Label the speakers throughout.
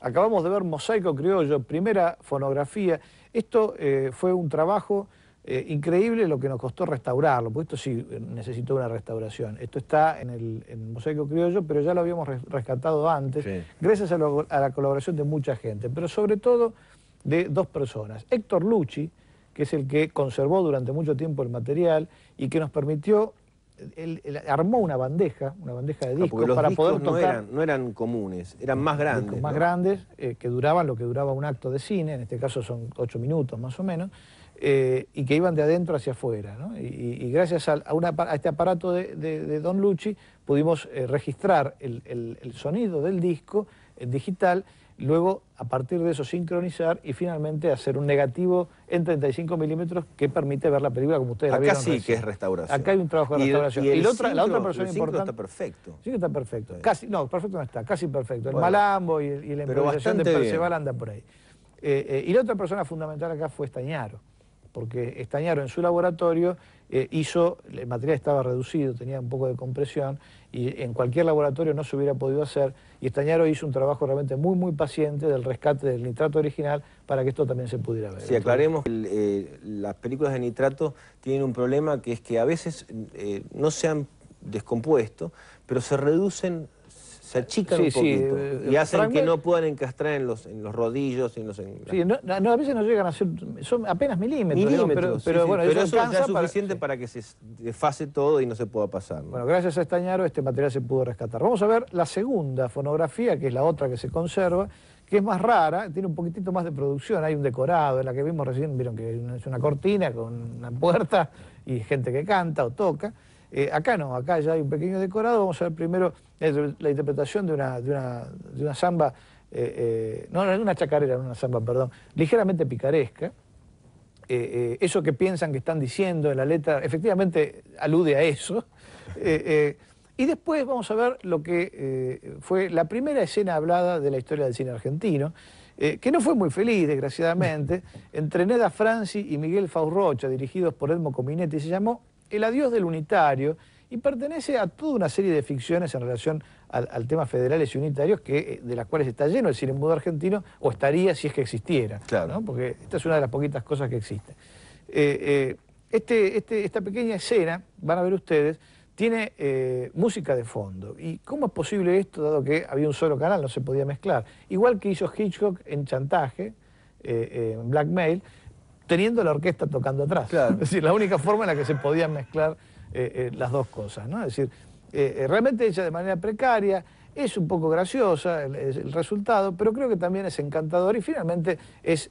Speaker 1: Acabamos de ver Mosaico Criollo, primera fonografía. Esto eh, fue un trabajo eh, increíble lo que nos costó restaurarlo, porque esto sí eh, necesitó una restauración. Esto está en el Mosaico Criollo, pero ya lo habíamos rescatado antes, gracias a, a, la colaboración de mucha gente, pero sobre todo de dos personas. Héctor Lucci, que es el que conservó durante mucho tiempo el material y que nos permitió él, armó una bandeja, una bandeja de ah, discos para poder tocar. No eran,
Speaker 2: no eran, comunes, eran más
Speaker 1: grandes. Más grandes, eh, que duraban lo que duraba un acto de cine, en este caso son ocho minutos más o menos, eh, y que iban de adentro hacia afuera. ¿no? Y, gracias a, este aparato de, Don Lucci pudimos eh, registrar el, sonido del disco digital luego a partir de eso sincronizar y finalmente hacer un negativo en 35 milímetros que permite ver la película como ustedes la vieron. Acá sí que es
Speaker 2: restauración. Acá hay un trabajo de restauración. y, la, otra, la otra persona importante... está
Speaker 1: perfecto. Sí que está perfecto. Casi, no, perfecto no está, casi perfecto. El malambo y, la improvisación de Perceval anda por ahí. Eh, eh, y la otra persona fundamental acá fue Estañaro porque Estañaro en su laboratorio eh, hizo, el material estaba reducido, tenía un poco de compresión, y en cualquier laboratorio no se hubiera podido hacer, y Estañaro hizo un trabajo realmente muy, muy paciente del rescate del nitrato original para que esto también se pudiera ver. Si aclaremos,
Speaker 2: eh, las películas de nitrato tienen un problema que es que a veces eh, no se han descompuesto, pero se reducen se achican un poquito eh, y hacen que no puedan encastrar en los, en los rodillos. En los, Sí,
Speaker 1: no, a veces no llegan a ser, son apenas milímetros. pero, bueno, eso, es
Speaker 2: suficiente para, que se desfase todo y no se pueda pasar.
Speaker 1: Bueno, gracias a Estañaro este material se pudo rescatar. Vamos a ver la segunda fonografía, que es la otra que se conserva, que es más rara, tiene un poquitito más de producción, hay un decorado, en la que vimos recién, vieron que es una cortina con una puerta y gente que canta o toca. Eh, acá no, acá ya hay un pequeño decorado. Vamos a ver primero eh, la interpretación de una, de una, samba, eh, no, una chacarera, una samba, perdón, ligeramente picaresca. eso que piensan que están diciendo en la letra, efectivamente alude a eso. y después vamos a ver lo que fue la primera escena hablada de la historia del cine argentino, que no fue muy feliz, desgraciadamente, entre Neda Franci y Miguel Faurrocha, dirigidos por Edmo Cominetti, se llamó el adiós del unitario y pertenece a toda una serie de ficciones en relación al, tema federales y unitarios que, eh, de las cuales está lleno el cine mudo argentino, o estaría si es que existiera, claro. porque esta es una de las poquitas cosas que existen. Eh, eh, este, este, esta pequeña escena, van a ver ustedes, tiene música de fondo. ¿Y cómo es posible esto, dado que había un solo canal, no se podía mezclar? Igual que hizo Hitchcock en Chantaje, en Blackmail, teniendo la orquesta tocando atrás. Es decir, la única forma en la que se podían mezclar eh, eh, las dos cosas, ¿no? Es decir, eh, realmente hecha de manera precaria, es un poco graciosa el, el, resultado, pero creo que también es encantador y finalmente es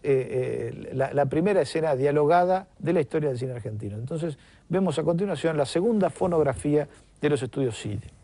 Speaker 1: la, primera escena dialogada de la historia del cine argentino. Entonces vemos a continuación la segunda fonografía de los estudios CIDE.